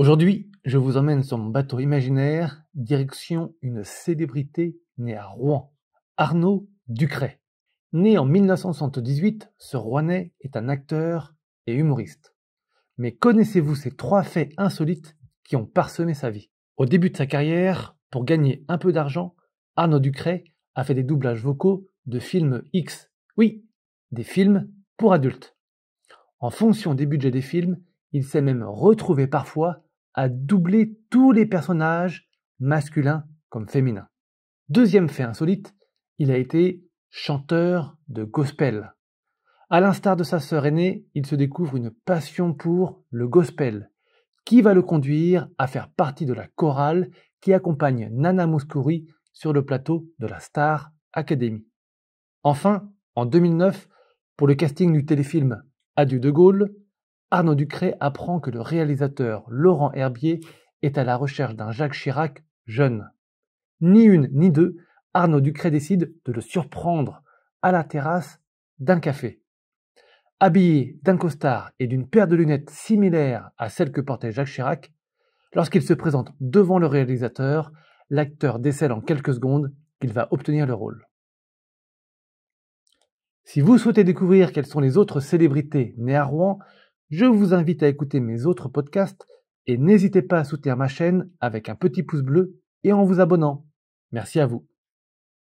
Aujourd'hui, je vous emmène sur mon bateau imaginaire, direction une célébrité née à Rouen, Arnaud Ducret. Né en 1978, ce Rouennais est un acteur et humoriste. Mais connaissez-vous ces trois faits insolites qui ont parsemé sa vie Au début de sa carrière, pour gagner un peu d'argent, Arnaud Ducret a fait des doublages vocaux de films X. Oui, des films pour adultes. En fonction des budgets des films, il s'est même retrouvé parfois a doublé tous les personnages masculins comme féminins. Deuxième fait insolite, il a été chanteur de gospel. À l'instar de sa sœur aînée, il se découvre une passion pour le gospel, qui va le conduire à faire partie de la chorale qui accompagne Nana Mouskouri sur le plateau de la Star Academy. Enfin, en 2009, pour le casting du téléfilm Adieu de Gaulle, Arnaud Ducret apprend que le réalisateur Laurent Herbier est à la recherche d'un Jacques Chirac jeune. Ni une ni deux, Arnaud Ducret décide de le surprendre à la terrasse d'un café. Habillé d'un costard et d'une paire de lunettes similaires à celles que portait Jacques Chirac, lorsqu'il se présente devant le réalisateur, l'acteur décèle en quelques secondes qu'il va obtenir le rôle. Si vous souhaitez découvrir quelles sont les autres célébrités nées à Rouen, je vous invite à écouter mes autres podcasts et n'hésitez pas à soutenir ma chaîne avec un petit pouce bleu et en vous abonnant. Merci à vous.